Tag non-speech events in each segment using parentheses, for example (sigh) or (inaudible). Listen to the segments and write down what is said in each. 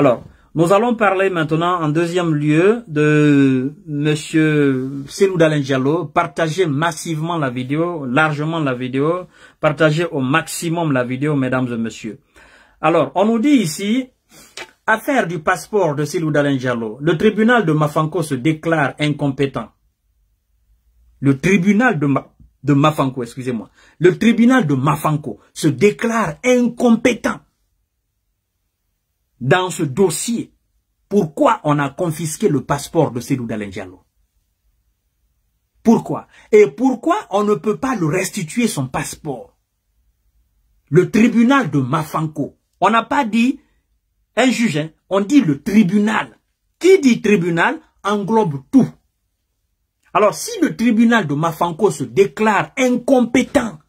Alors, nous allons parler maintenant en deuxième lieu de Monsieur Selou Diallo. Partagez massivement la vidéo, largement la vidéo, partagez au maximum la vidéo, mesdames et messieurs. Alors, on nous dit ici, affaire du passeport de Selou Diallo. Le tribunal de Mafanko se déclare incompétent. Le tribunal de, de Mafanko, excusez-moi. Le tribunal de Mafanko se déclare incompétent dans ce dossier pourquoi on a confisqué le passeport de Cédou Diallo Pourquoi Et pourquoi on ne peut pas le restituer son passeport Le tribunal de Mafanko, on n'a pas dit un juge, hein. on dit le tribunal. Qui dit tribunal englobe tout. Alors si le tribunal de Mafanko se déclare incompétent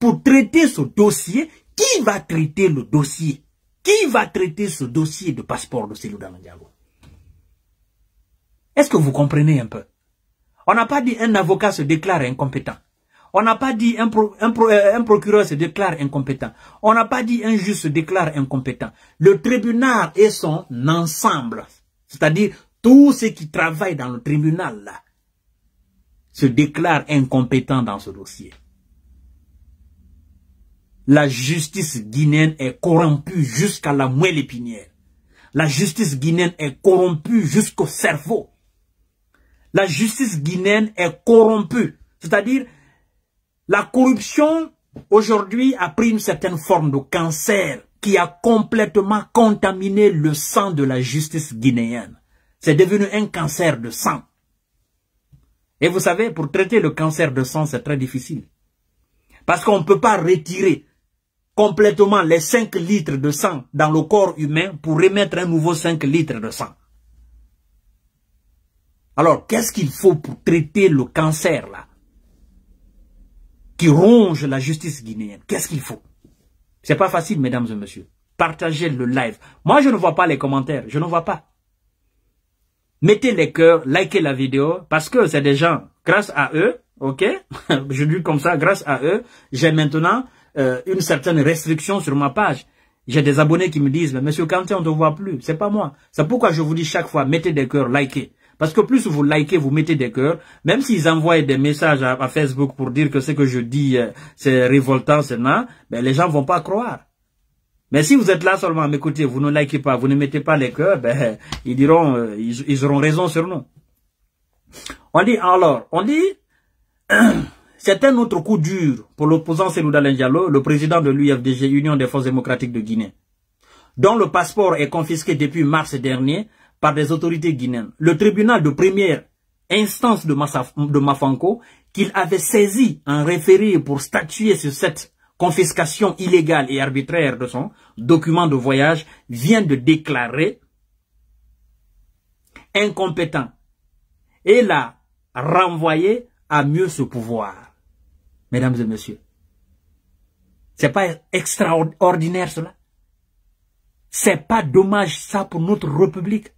pour traiter ce dossier, qui va traiter le dossier qui va traiter ce dossier de passeport de Célou Diallo Est-ce que vous comprenez un peu On n'a pas dit un avocat se déclare incompétent. On n'a pas dit un, euh, procureur se déclare incompétent. On n'a pas dit un juge se déclare incompétent. Le tribunal et son ensemble, c'est-à-dire tous ceux qui travaillent dans le tribunal, se déclarent incompétents dans ce dossier. La justice guinéenne est corrompue jusqu'à la moelle épinière. La justice guinéenne est corrompue jusqu'au cerveau. La justice guinéenne est corrompue. C'est-à-dire, la corruption, aujourd'hui, a pris une certaine forme de cancer qui a complètement contaminé le sang de la justice guinéenne. C'est devenu un cancer de sang. Et vous savez, pour traiter le cancer de sang, c'est très difficile. Parce qu'on ne peut pas retirer complètement les 5 litres de sang dans le corps humain pour remettre un nouveau 5 litres de sang. Alors, qu'est-ce qu'il faut pour traiter le cancer là qui ronge la justice guinéenne Qu'est-ce qu'il faut C'est pas facile, mesdames et messieurs. Partagez le live. Moi, je ne vois pas les commentaires. Je ne vois pas. Mettez les cœurs, likez la vidéo, parce que c'est des gens, grâce à eux, ok (laughs) Je dis comme ça, grâce à eux, j'ai maintenant euh, une certaine restriction sur ma page. J'ai des abonnés qui me disent, mais monsieur Kanté, on ne te voit plus. C'est pas moi. C'est pourquoi je vous dis chaque fois, mettez des cœurs, likez. Parce que plus vous likez, vous mettez des cœurs, même s'ils envoient des messages à, Facebook pour dire que ce que je dis, euh, c'est révoltant, c'est non, ben les gens vont pas croire. Mais si vous êtes là seulement à m'écouter, vous ne likez pas, vous ne mettez pas les cœurs, ben, (laughs) ils diront, euh, ils, ils auront raison sur nous. On dit alors, on dit, (clears throat) C'est un autre coup dur pour l'opposant Senoudal Diallo, le président de l'UFDG, Union des forces démocratiques de Guinée, dont le passeport est confisqué depuis mars dernier par des autorités guinéennes. Le tribunal de première instance de, de Mafanko, qu'il avait saisi en référé pour statuer sur cette confiscation illégale et arbitraire de son document de voyage, vient de déclarer incompétent et l'a renvoyé à mieux ce pouvoir mesdames et messieurs. C'est pas extraordinaire cela. Ce n'est pas dommage ça pour notre République.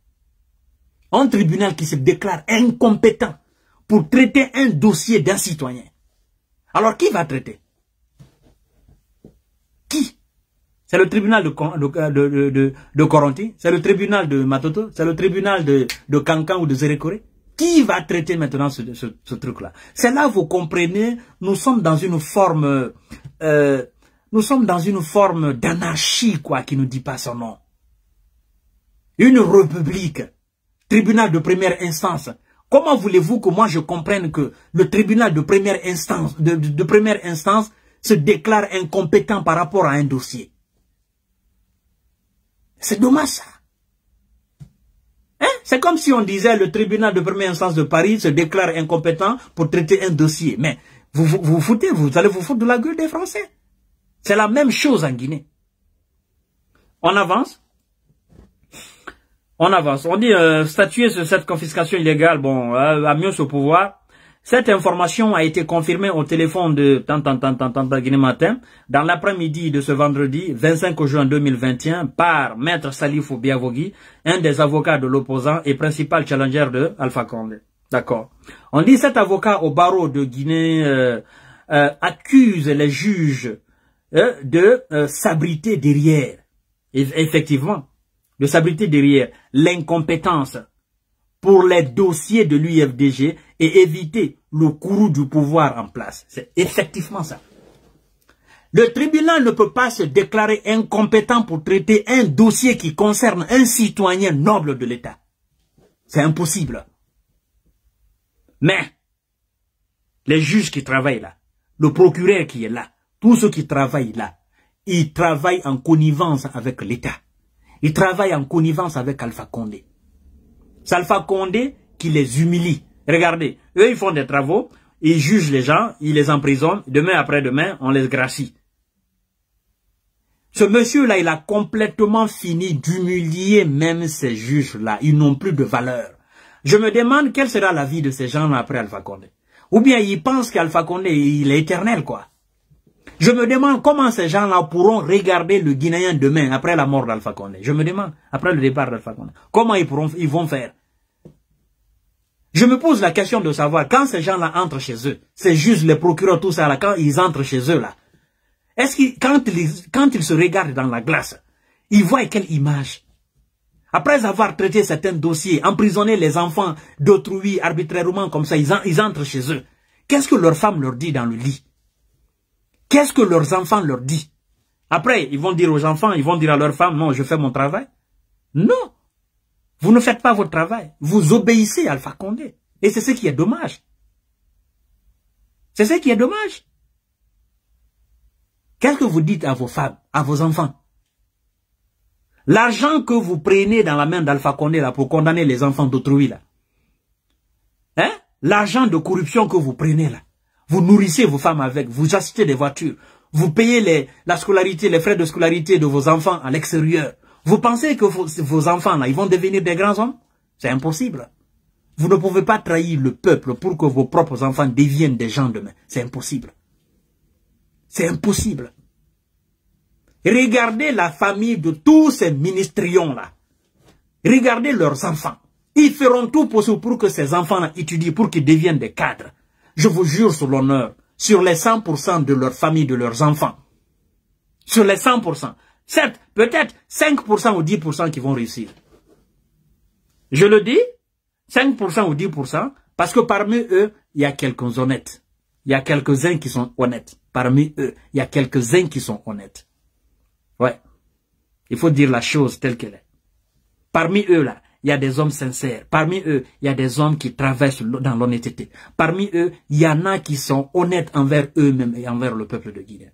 Un tribunal qui se déclare incompétent pour traiter un dossier d'un citoyen. Alors qui va traiter Qui C'est le tribunal de, de, Coronti C'est le tribunal de Matoto C'est le tribunal de, de Cancan ou de Coré qui va traiter maintenant ce, truc-là C'est là, vous comprenez, nous sommes dans une forme, euh, nous sommes dans une forme d'anarchie, quoi, qui ne dit pas son nom. Une république, tribunal de première instance. Comment voulez-vous que moi je comprenne que le tribunal de première instance, de, de première instance se déclare incompétent par rapport à un dossier C'est dommage ça. C'est comme si on disait le tribunal de première instance de Paris se déclare incompétent pour traiter un dossier. Mais vous vous, vous foutez, vous allez vous foutre de la gueule des Français. C'est la même chose en Guinée. On avance. On avance. On dit euh, statuer sur cette confiscation illégale, bon, euh, à mieux se pouvoir, cette information a été confirmée au téléphone de tant, tant, tant, tant, tant, matin, dans l'après-midi de ce vendredi 25 juin 2021, par Maître Salifou Biavogui, un des avocats de l'opposant et principal challenger de Alpha Condé. D'accord. On dit cet avocat au barreau de Guinée euh, euh, accuse les juges euh, de s'abriter derrière, effectivement, de s'abriter derrière l'incompétence pour les dossiers de l'UFDG et éviter le courroux du pouvoir en place. C'est effectivement ça. Le tribunal ne peut pas se déclarer incompétent pour traiter un dossier qui concerne un citoyen noble de l'État. C'est impossible. Mais, les juges qui travaillent là, le procureur qui est là, tous ceux qui travaillent là, ils travaillent en connivence avec l'État. Ils travaillent en connivence avec Alpha Condé. Alpha Condé qui les humilie. Regardez, eux, ils font des travaux, ils jugent les gens, ils les emprisonnent, demain après-demain, on les gracie. Ce monsieur-là, il a complètement fini d'humilier même ces juges-là. Ils n'ont plus de valeur. Je me demande quelle sera la vie de ces gens après Alpha Condé. Ou bien ils pensent qu'Alpha Condé, il est éternel, quoi. Je me demande comment ces gens-là pourront regarder le Guinéen demain, après la mort d'Alpha Condé. Je me demande, après le départ d'Alpha Condé, comment ils, pourront, ils vont faire je me pose la question de savoir, quand ces gens-là entrent chez eux, c'est juste les procureurs, tout ça, quand ils entrent chez eux, là, est-ce qu'ils, quand ils, quand ils se regardent dans la glace, ils voient quelle image Après avoir traité certains dossiers, emprisonné les enfants d'autrui arbitrairement comme ça, ils, ils entrent chez eux. Qu'est-ce que leur femme leur dit dans le lit Qu'est-ce que leurs enfants leur disent Après, ils vont dire aux enfants, ils vont dire à leurs femmes, non, je fais mon travail. Non, vous ne faites pas votre travail. Vous obéissez à Alpha Condé. Et c'est ce qui est dommage. C'est ce qui est dommage. Qu'est-ce que vous dites à vos femmes, à vos enfants L'argent que vous prenez dans la main d'Alpha Condé là, pour condamner les enfants d'autrui, là, hein? l'argent de corruption que vous prenez là, vous nourrissez vos femmes avec, vous achetez des voitures, vous payez les, la scolarité, les frais de scolarité de vos enfants à l'extérieur. Vous pensez que vos, enfants, là, ils vont devenir des grands hommes C'est impossible. Vous ne pouvez pas trahir le peuple pour que vos propres enfants deviennent des gens demain. C'est impossible. C'est impossible. Regardez la famille de tous ces ministrions-là. Regardez leurs enfants. Ils feront tout possible pour que ces enfants-là étudient, pour qu'ils deviennent des cadres je vous jure sur l'honneur, sur les 100% de leur famille, de leurs enfants, sur les 100%, certes, peut-être 5% ou 10% qui vont réussir. Je le dis, 5% ou 10%, parce que parmi eux, il y a quelques honnêtes. Il y a quelques-uns qui sont honnêtes. Parmi eux, il y a quelques-uns qui sont honnêtes. Ouais. Il faut dire la chose telle qu'elle est. Parmi eux, là, il y a des hommes sincères. Parmi eux, il y a des hommes qui traversent dans l'honnêteté. Parmi eux, il y en a qui sont honnêtes envers eux-mêmes et envers le peuple de Guinée.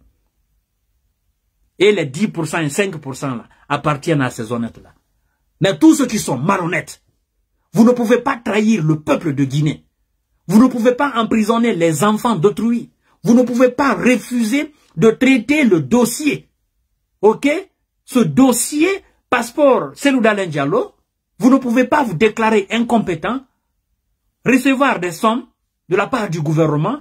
Et les 10% et 5% appartiennent à ces honnêtes-là. Mais tous ceux qui sont malhonnêtes, vous ne pouvez pas trahir le peuple de Guinée. Vous ne pouvez pas emprisonner les enfants d'autrui. Vous ne pouvez pas refuser de traiter le dossier. OK Ce dossier, passeport c'est Diallo, vous ne pouvez pas vous déclarer incompétent, recevoir des sommes de la part du gouvernement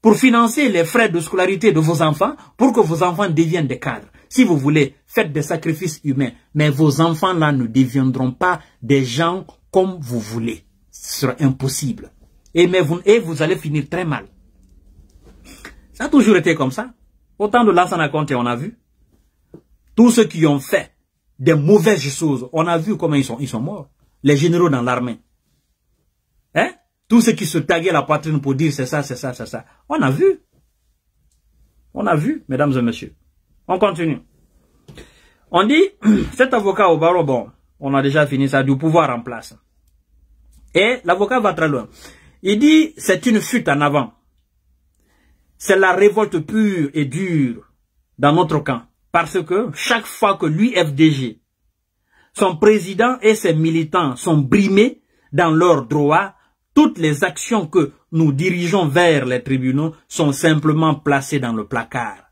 pour financer les frais de scolarité de vos enfants, pour que vos enfants deviennent des cadres. Si vous voulez, faites des sacrifices humains, mais vos enfants-là ne deviendront pas des gens comme vous voulez. Ce sera impossible. Et, mais vous, allez finir très mal. Ça a toujours été comme ça. Autant de Lassana Conte, on a vu. Tous ceux qui ont fait des mauvaises choses. On a vu comment ils sont, ils sont morts. Les généraux dans l'armée. Hein? Tous ceux qui se taguaient la poitrine pour dire c'est ça, c'est ça, c'est ça. On a vu. On a vu, mesdames et messieurs. On continue. On dit, (clears throat) cet avocat au barreau, bon, on a déjà fini ça, du pouvoir en place. Et l'avocat va très loin. Il dit, c'est une fuite en avant. C'est la révolte pure et dure dans notre camp. Parce que chaque fois que l'UFDG, son président et ses militants sont brimés dans leurs droits, toutes les actions que nous dirigeons vers les tribunaux sont simplement placées dans le placard.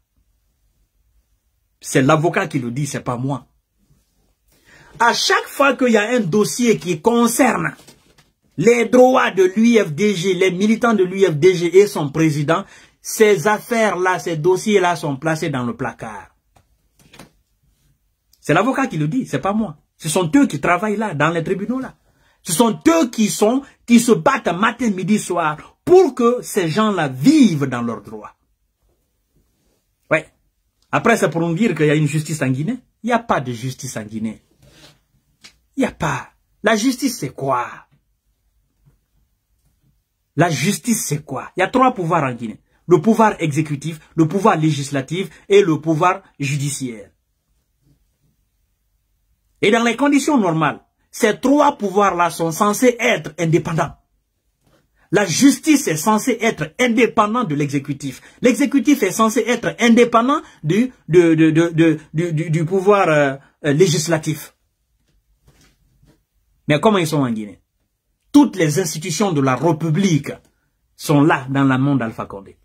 C'est l'avocat qui le dit, c'est pas moi. À chaque fois qu'il y a un dossier qui concerne les droits de l'UFDG, les militants de l'UFDG et son président, ces affaires-là, ces dossiers-là sont placés dans le placard. C'est l'avocat qui le dit, c'est pas moi. Ce sont eux qui travaillent là, dans les tribunaux là. Ce sont eux qui sont, qui se battent matin, midi, soir pour que ces gens-là vivent dans leurs droits. Ouais. Après, c'est pour nous dire qu'il y a une justice en Guinée. Il n'y a pas de justice en Guinée. Il n'y a pas. La justice, c'est quoi La justice, c'est quoi Il y a trois pouvoirs en Guinée. Le pouvoir exécutif, le pouvoir législatif et le pouvoir judiciaire. Et dans les conditions normales, ces trois pouvoirs-là sont censés être indépendants. La justice est censée être indépendante de l'exécutif. L'exécutif est censé être indépendant du, du, pouvoir euh, euh, législatif. Mais comment ils sont en Guinée Toutes les institutions de la République sont là dans la monde d'Alpha Condé.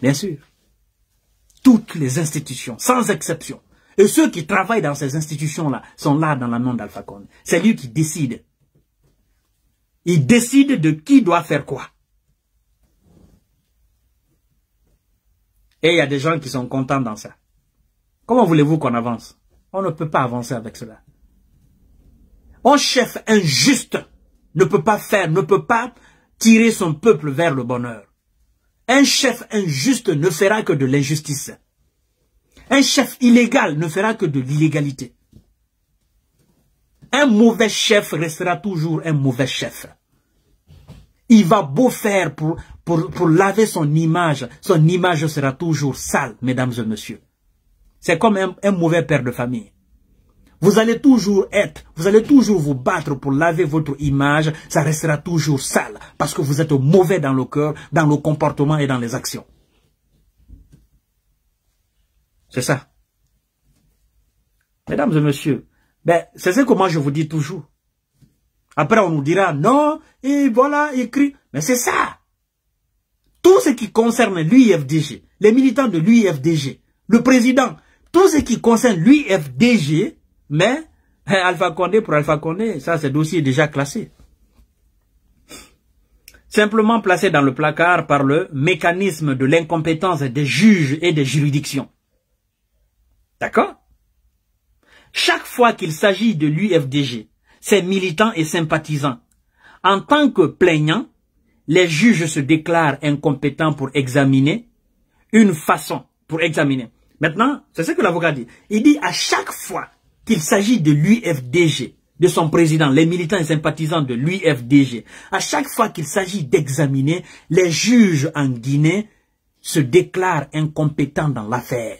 Bien sûr. Toutes les institutions, sans exception. Et ceux qui travaillent dans ces institutions-là sont là dans la main d'Alpha C'est lui qui décide. Il décide de qui doit faire quoi. Et il y a des gens qui sont contents dans ça. Comment voulez-vous qu'on avance On ne peut pas avancer avec cela. Un chef injuste ne peut pas faire, ne peut pas tirer son peuple vers le bonheur. Un chef injuste ne fera que de l'injustice. Un chef illégal ne fera que de l'illégalité. Un mauvais chef restera toujours un mauvais chef. Il va beau faire pour, pour, pour laver son image. Son image sera toujours sale, mesdames et messieurs. C'est comme un, un mauvais père de famille. Vous allez toujours être, vous allez toujours vous battre pour laver votre image. Ça restera toujours sale parce que vous êtes mauvais dans le cœur, dans le comportement et dans les actions. C'est ça. Mesdames et messieurs, ben, c'est ce que moi je vous dis toujours. Après, on nous dira non, et voilà, écrit. Mais c'est ça. Tout ce qui concerne l'UIFDG, les militants de l'UFDG, le président, tout ce qui concerne l'UIFDG, mais hein, Alpha Condé pour Alpha Condé, ça c'est dossier déjà classé. Simplement placé dans le placard par le mécanisme de l'incompétence des juges et des juridictions. D'accord Chaque fois qu'il s'agit de l'UFDG, ses militants et sympathisants, en tant que plaignants, les juges se déclarent incompétents pour examiner une façon, pour examiner. Maintenant, c'est ce que l'avocat dit. Il dit à chaque fois qu'il s'agit de l'UFDG, de son président, les militants et sympathisants de l'UFDG, à chaque fois qu'il s'agit d'examiner, les juges en Guinée se déclarent incompétents dans l'affaire.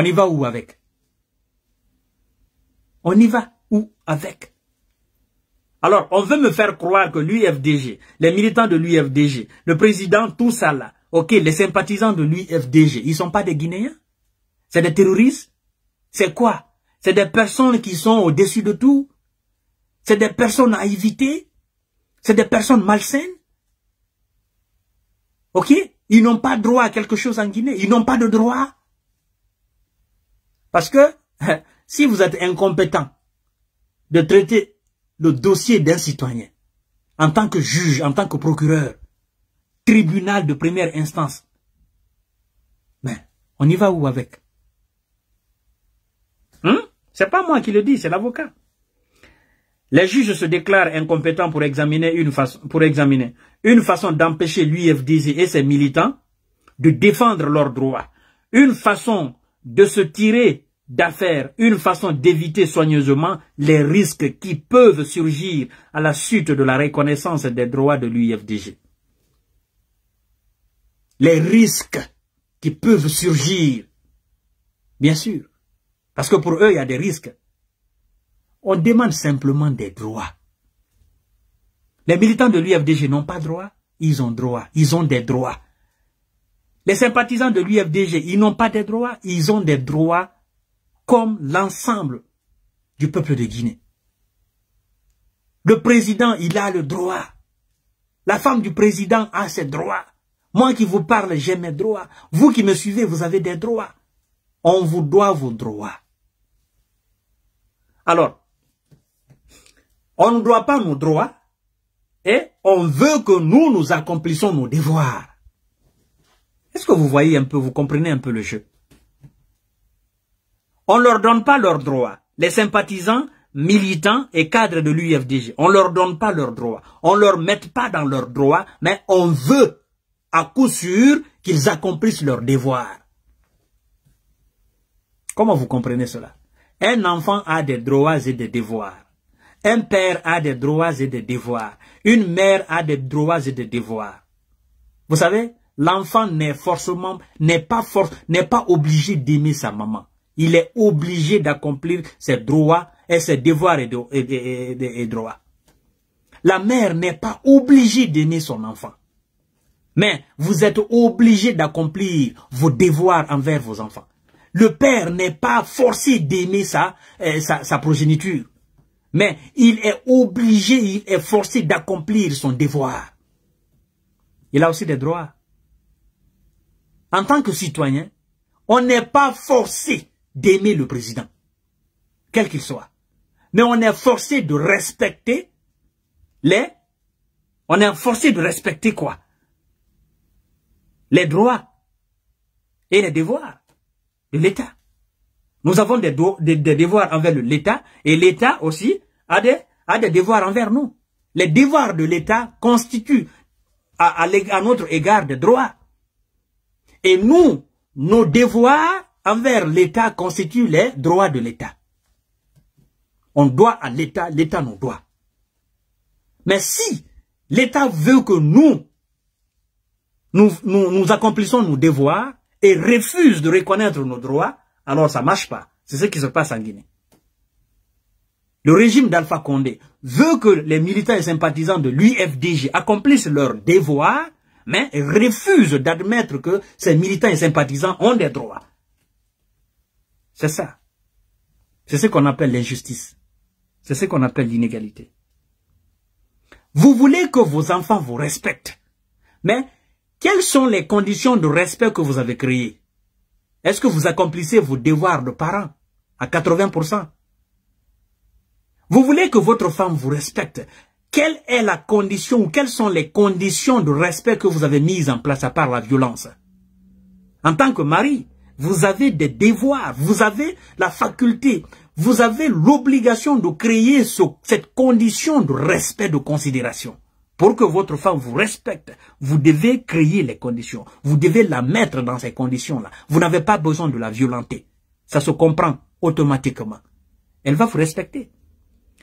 On y va où avec On y va où avec Alors, on veut me faire croire que l'UFDG, les militants de l'UFDG, le président, tout ça là, ok, les sympathisants de l'UFDG, ils sont pas des Guinéens C'est des terroristes C'est quoi C'est des personnes qui sont au-dessus de tout C'est des personnes à éviter C'est des personnes malsaines Ok Ils n'ont pas droit à quelque chose en Guinée. Ils n'ont pas de droit. Parce que (laughs) si vous êtes incompétent de traiter le dossier d'un citoyen en tant que juge, en tant que procureur, tribunal de première instance, ben, on y va où avec hein? C'est pas moi qui le dis, c'est l'avocat. Les juges se déclarent incompétents pour examiner une façon, pour examiner une façon d'empêcher l'UFDZ et ses militants de défendre leurs droits. Une façon de se tirer d'affaires, une façon d'éviter soigneusement les risques qui peuvent surgir à la suite de la reconnaissance des droits de l'UFDG. Les risques qui peuvent surgir, bien sûr, parce que pour eux, il y a des risques. On demande simplement des droits. Les militants de l'UFDG n'ont pas droit, ils ont droit, ils ont des droits. Les sympathisants de l'UFDG, ils n'ont pas des droits, ils ont des droits comme l'ensemble du peuple de Guinée. Le président, il a le droit. La femme du président a ses droits. Moi qui vous parle, j'ai mes droits. Vous qui me suivez, vous avez des droits. On vous doit vos droits. Alors, on ne doit pas nos droits et on veut que nous, nous accomplissions nos devoirs. Est-ce que vous voyez un peu, vous comprenez un peu le jeu On ne leur donne pas leurs droits. Les sympathisants, militants et cadres de l'UFDG, on ne leur donne pas leurs droits. On ne leur met pas dans leurs droits, mais on veut, à coup sûr, qu'ils accomplissent leurs devoirs. Comment vous comprenez cela Un enfant a des droits et des devoirs. Un père a des droits et des devoirs. Une mère a des droits et des devoirs. Vous savez, L'enfant n'est forcément, n'est pas n'est pas obligé d'aimer sa maman. Il est obligé d'accomplir ses droits et ses devoirs et, droits. La mère n'est pas obligée d'aimer son enfant. Mais vous êtes obligé d'accomplir vos devoirs envers vos enfants. Le père n'est pas forcé d'aimer sa, euh, sa, sa progéniture. Mais il est obligé, il est forcé d'accomplir son devoir. Il a aussi des droits en tant que citoyen, on n'est pas forcé d'aimer le président, quel qu'il soit. Mais on est forcé de respecter les... On est forcé de respecter quoi Les droits et les devoirs de l'État. Nous avons des, devoirs envers l'État et l'État aussi a des, a des devoirs envers nous. Les devoirs de l'État constituent à notre égard des droits. Et nous, nos devoirs envers l'État constituent les droits de l'État. On doit à l'État, l'État nous doit. Mais si l'État veut que nous, nous, nous, accomplissons nos devoirs et refuse de reconnaître nos droits, alors ça marche pas. C'est ce qui se passe en Guinée. Le régime d'Alpha Condé veut que les militants et sympathisants de l'UFDG accomplissent leurs devoirs mais refuse d'admettre que ces militants et sympathisants ont des droits. C'est ça. C'est ce qu'on appelle l'injustice. C'est ce qu'on appelle l'inégalité. Vous voulez que vos enfants vous respectent. Mais quelles sont les conditions de respect que vous avez créées Est-ce que vous accomplissez vos devoirs de parents à 80% Vous voulez que votre femme vous respecte quelle est la condition ou quelles sont les conditions de respect que vous avez mises en place à part la violence En tant que mari, vous avez des devoirs, vous avez la faculté, vous avez l'obligation de créer cette condition de respect, de considération. Pour que votre femme vous respecte, vous devez créer les conditions. Vous devez la mettre dans ces conditions-là. Vous n'avez pas besoin de la violenter. Ça se comprend automatiquement. Elle va vous respecter.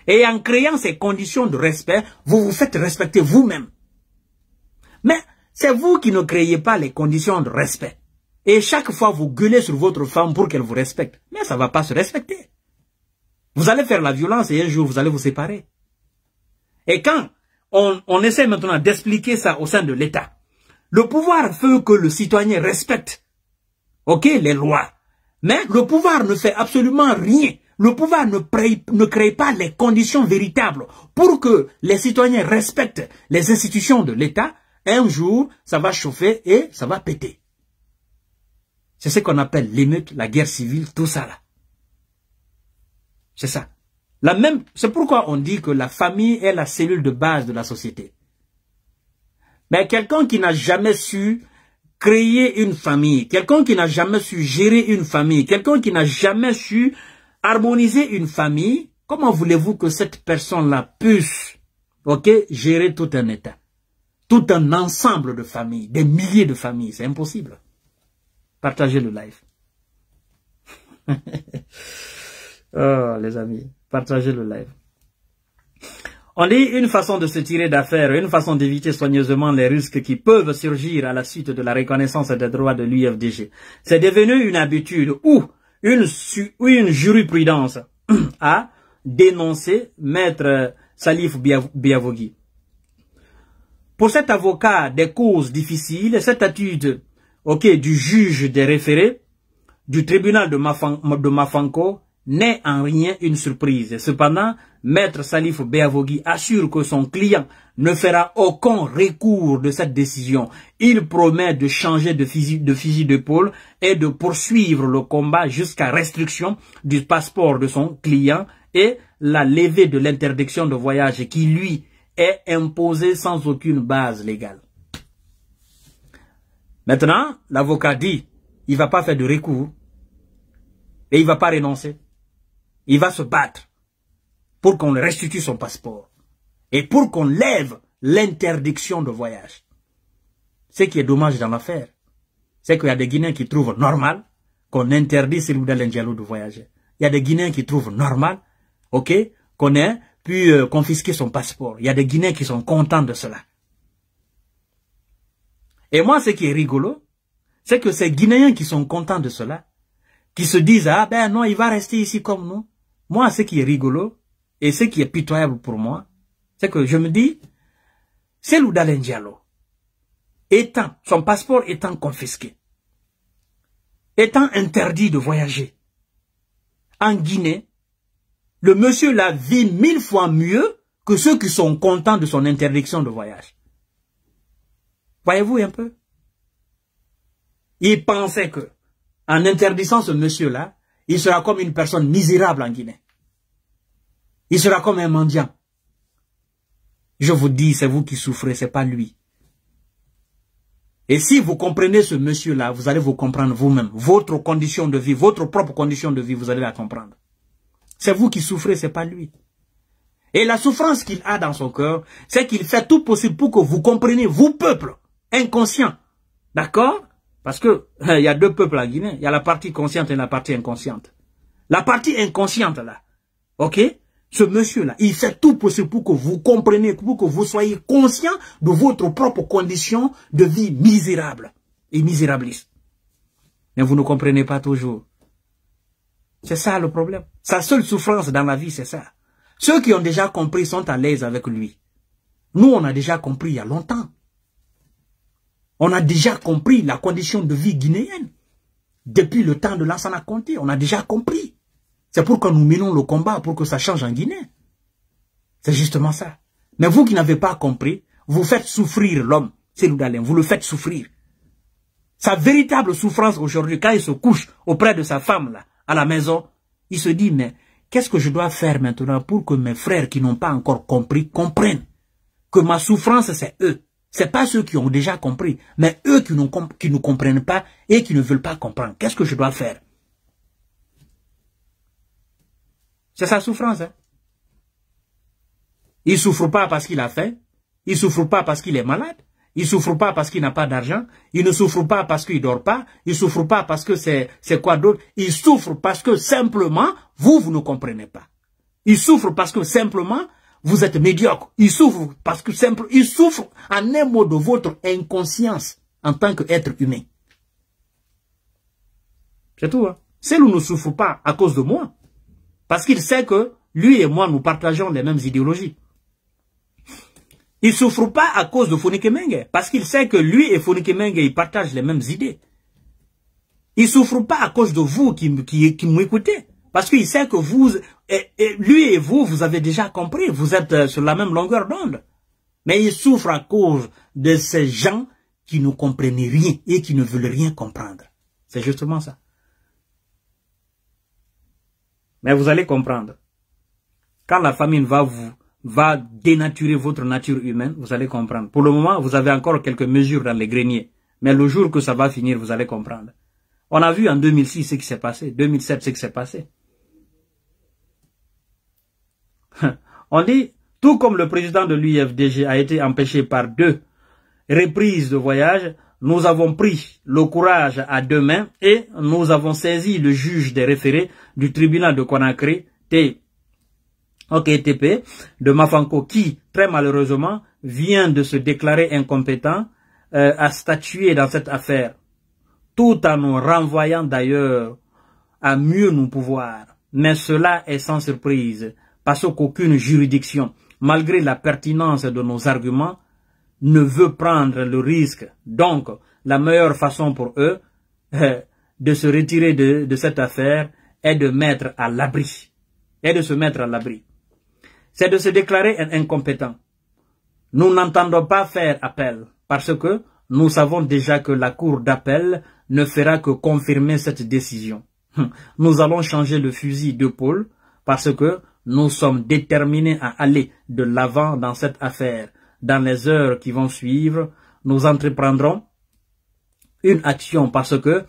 Et en créant ces conditions de respect, vous vous faites respecter vous-même. Mais c'est vous qui ne créez pas les conditions de respect. Et chaque fois, vous gueulez sur votre femme pour qu'elle vous respecte. Mais ça ne va pas se respecter. Vous allez faire la violence et un jour, vous allez vous séparer. Et quand on, on essaie maintenant d'expliquer ça au sein de l'État, le pouvoir veut que le citoyen respecte ok, les lois. Mais le pouvoir ne fait absolument rien le pouvoir ne, crée pas les conditions véritables pour que les citoyens respectent les institutions de l'État, un jour, ça va chauffer et ça va péter. C'est ce qu'on appelle l'émeute, la guerre civile, tout ça là. C'est ça. La même, c'est pourquoi on dit que la famille est la cellule de base de la société. Mais quelqu'un qui n'a jamais su créer une famille, quelqu'un qui n'a jamais su gérer une famille, quelqu'un qui n'a jamais su harmoniser une famille, comment voulez-vous que cette personne-là puisse ok, gérer tout un État, tout un ensemble de familles, des milliers de familles C'est impossible. Partagez le live. (laughs) oh, les amis, partagez le live. On dit une façon de se tirer d'affaire, une façon d'éviter soigneusement les risques qui peuvent surgir à la suite de la reconnaissance des droits de l'UFDG. C'est devenu une habitude où une, jurisprudence a (clears throat) dénoncé maître Salif Biavogui. Pour cet avocat des causes difficiles, cette attitude du juge des référés du tribunal de, de Mafanko n'est en rien une surprise. Cependant, Maître Salif Beavogui assure que son client ne fera aucun recours de cette décision. Il promet de changer de fusil de, pôle et de poursuivre le combat jusqu'à restriction du passeport de son client et la levée de l'interdiction de voyage qui, lui, est imposée sans aucune base légale. Maintenant, l'avocat dit, il ne va pas faire de recours et il ne va pas renoncer il va se battre pour qu'on restitue son passeport et pour qu'on lève l'interdiction de voyage. Ce qui est dommage dans l'affaire, c'est qu'il y a des Guinéens qui trouvent normal qu'on interdit en Lengialo de voyager. Il y a des Guinéens qui trouvent normal, ok, qu'on ait pu euh, confisquer son passeport. Il y a des Guinéens qui sont contents de cela. Et moi, ce qui est rigolo, c'est que ces Guinéens qui sont contents de cela, qui se disent, ah ben non, il va rester ici comme nous. Moi, ce qui est rigolo et ce qui est pitoyable pour moi, c'est que je me dis, c'est Loudalen Diallo, étant, son passeport étant confisqué, étant interdit de voyager en Guinée, le monsieur la vit mille fois mieux que ceux qui sont contents de son interdiction de voyage. Voyez-vous un peu Il pensait que, en interdisant ce monsieur-là, il sera comme une personne misérable en Guinée. Il sera comme un mendiant. Je vous dis, c'est vous qui souffrez, c'est pas lui. Et si vous comprenez ce monsieur-là, vous allez vous comprendre vous-même. Votre condition de vie, votre propre condition de vie, vous allez la comprendre. C'est vous qui souffrez, c'est pas lui. Et la souffrance qu'il a dans son cœur, c'est qu'il fait tout possible pour que vous compreniez, vous peuple, inconscient. D'accord parce que hein, il y a deux peuples à Guinée. Il y a la partie consciente et la partie inconsciente. La partie inconsciente, là, ok Ce monsieur-là, il fait tout possible pour que vous compreniez, pour que vous soyez conscient de votre propre condition de vie misérable et misérabiliste. Mais vous ne comprenez pas toujours. C'est ça le problème. Sa seule souffrance dans la vie, c'est ça. Ceux qui ont déjà compris sont à l'aise avec lui. Nous, on a déjà compris il y a longtemps. On a déjà compris la condition de vie guinéenne. Depuis le temps de l'Ansana Conté, on a déjà compris. C'est pour que nous menons le combat, pour que ça change en Guinée. C'est justement ça. Mais vous qui n'avez pas compris, vous faites souffrir l'homme, c'est Loudalem, vous le faites souffrir. Sa véritable souffrance aujourd'hui, quand il se couche auprès de sa femme, là, à la maison, il se dit, mais qu'est-ce que je dois faire maintenant pour que mes frères qui n'ont pas encore compris comprennent que ma souffrance, c'est eux. C'est pas ceux qui ont déjà compris, mais eux qui, ne comprennent pas et qui ne veulent pas comprendre. Qu'est-ce que je dois faire C'est sa souffrance. Hein? Il souffre pas parce qu'il a faim. Il souffre pas parce qu'il est malade. Il souffre pas parce qu'il n'a pas d'argent. Il ne souffre pas parce qu'il dort pas. Il souffre pas parce que c'est quoi d'autre. Il souffre parce que simplement, vous, vous ne comprenez pas. Il souffre parce que simplement, vous êtes médiocre. Ils souffrent parce que simple, il souffre en un mot de votre inconscience en tant qu'être humain. C'est tout. Celui-là hein. ne souffre pas à cause de moi. Parce qu'il sait que lui et moi, nous partageons les mêmes idéologies. Il ne souffre pas à cause de Fonike Menge. Parce qu'il sait que lui et Fonike Menge, partagent les mêmes idées. Il ne souffre pas à cause de vous qui, qui, qui m'écoutez. Parce qu'il sait que vous, lui et vous, vous avez déjà compris, vous êtes euh, sur la même longueur d'onde. Mais il souffre à cause de ces gens qui ne comprennent rien et qui ne veulent rien comprendre. C'est justement ça. Mais vous allez comprendre. Quand la famine va vous va dénaturer votre nature humaine, vous allez comprendre. Pour le moment, vous avez encore quelques mesures dans les greniers. Mais le jour que ça va finir, vous allez comprendre. On a vu en 2006 ce qui s'est passé, 2007 ce qui s'est passé. On dit, tout comme le président de l'UFDG a été empêché par deux reprises de voyage, nous avons pris le courage à deux mains et nous avons saisi le juge des référés du tribunal de Conakry, T. de Mafanko, qui, très malheureusement, vient de se déclarer incompétent à euh, statuer dans cette affaire, tout en nous renvoyant d'ailleurs à mieux nous pouvoir. Mais cela est sans surprise parce qu'aucune juridiction, malgré la pertinence de nos arguments, ne veut prendre le risque. Donc, la meilleure façon pour eux euh, de se retirer de, cette affaire est de mettre à l'abri. Et de se mettre à l'abri. C'est de se déclarer incompétent. Nous n'entendons pas faire appel parce que nous savons déjà que la cour d'appel ne fera que confirmer cette décision. Hum. Nous allons changer le fusil de pôle parce que nous sommes déterminés à aller de l'avant dans cette affaire. Dans les heures qui vont suivre, nous entreprendrons une action parce que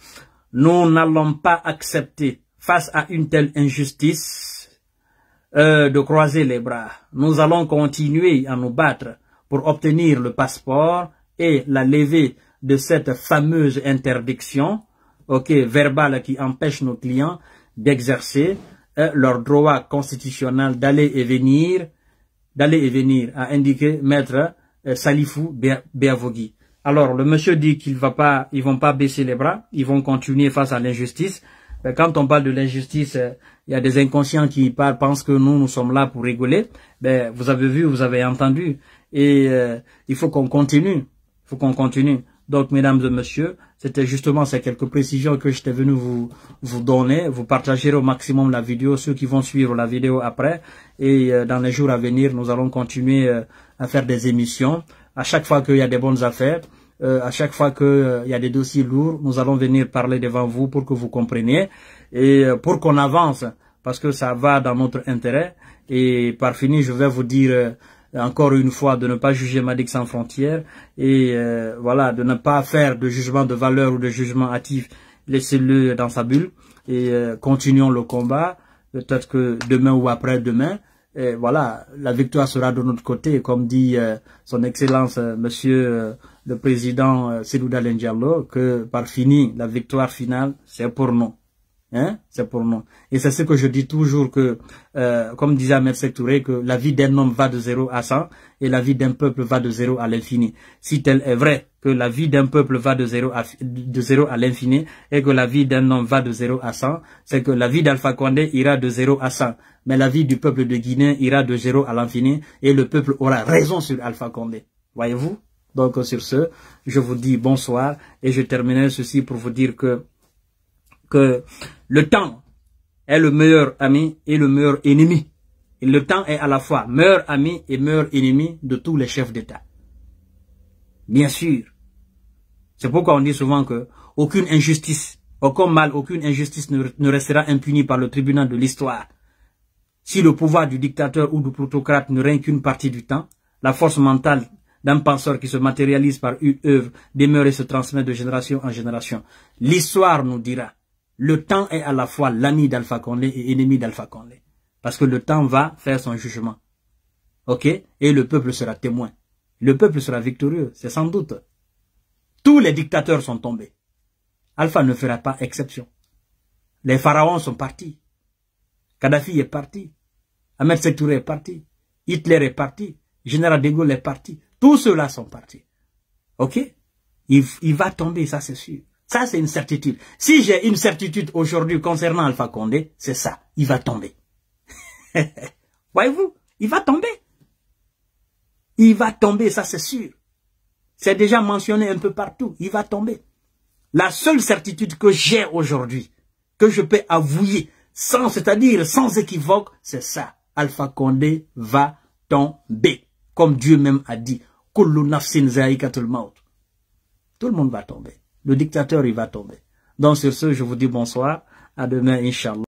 nous n'allons pas accepter face à une telle injustice euh, de croiser les bras. Nous allons continuer à nous battre pour obtenir le passeport et la levée de cette fameuse interdiction verbale qui empêche nos clients d'exercer euh, leur droit constitutionnel d'aller et venir, d'aller et venir, a indiqué maître euh, Salifou Beavogui. Alors, le monsieur dit qu'ils va pas, ils vont pas baisser les bras, ils vont continuer face à l'injustice. Euh, quand on parle de l'injustice, il y a des inconscients qui parlent, pensent que nous, nous sommes là pour rigoler. Ben, vous avez vu, vous avez entendu. Et il faut qu'on continue. Il faut qu'on continue. Donc, mesdames et messieurs, c'était justement ces quelques précisions que j'étais venu vous, vous donner. Vous partagerez au maximum la vidéo, ceux qui vont suivre la vidéo après. Et euh, dans les jours à venir, nous allons continuer euh, à faire des émissions. À chaque fois qu'il y a des bonnes affaires, euh, à chaque fois qu'il y a des dossiers lourds, nous allons venir parler devant vous pour que vous compreniez et pour qu'on avance, parce que ça va dans notre intérêt. Et par fini, je vais vous dire encore une fois, de ne pas juger Madix sans frontières et euh, voilà, de ne pas faire de jugement de valeur ou de jugement hâtif. Laissez-le dans sa bulle et euh, continuons le combat. Peut-être que demain ou après-demain, euh, voilà, la victoire sera de notre côté, comme dit son Excellence Monsieur le Président Seydou Diallo, que par fini, la victoire finale, c'est pour nous. Hein? C'est pour nous. Et c'est ce que je dis toujours que, euh, comme disait Mercé Touré, que la vie d'un homme va de 0 à 100 et la vie d'un peuple va de 0 à l'infini. Si tel est vrai que la vie d'un peuple va de 0 à, de 0 à l'infini et que la vie d'un homme va de 0 à 100, c'est que la vie d'Alpha Condé ira de 0 à 100. Mais la vie du peuple de Guinée ira de 0 à l'infini et le peuple aura raison sur Alpha Condé. Voyez-vous Donc sur ce, je vous dis bonsoir et je terminerai ceci pour vous dire que que le temps est le meilleur ami et le meilleur ennemi. le temps est à la fois meilleur ami et meilleur ennemi de tous les chefs d'État. Bien sûr. C'est pourquoi on dit souvent que aucune injustice, aucun mal, aucune injustice ne, restera impunie par le tribunal de l'histoire. Si le pouvoir du dictateur ou du protocrate ne règne qu'une partie du temps, la force mentale d'un penseur qui se matérialise par une œuvre demeure et se transmet de génération en génération. L'histoire nous dira le temps est à la fois l'ami d'Alpha Condé et ennemi d'Alpha Condé. Parce que le temps va faire son jugement. Ok Et le peuple sera témoin. Le peuple sera victorieux, c'est sans doute. Tous les dictateurs sont tombés. Alpha ne fera pas exception. Les pharaons sont partis. Kadhafi est parti. Ahmed Sektouré est parti. Hitler est parti. Général de Gaulle est parti. Tous ceux-là sont partis. Ok il va tomber, ça c'est sûr. Ça, c'est une certitude. Si j'ai une certitude aujourd'hui concernant Alpha Condé, c'est ça. Il va tomber. (laughs) Voyez-vous Il va tomber. Il va tomber, ça c'est sûr. C'est déjà mentionné un peu partout. Il va tomber. La seule certitude que j'ai aujourd'hui, que je peux avouer, sans, c'est-à-dire sans équivoque, c'est ça. Alpha Condé va tomber. Comme Dieu même a dit. Tout le monde va tomber le dictateur il va tomber. Donc sur ce, je vous dis bonsoir, à demain, Inch'Allah.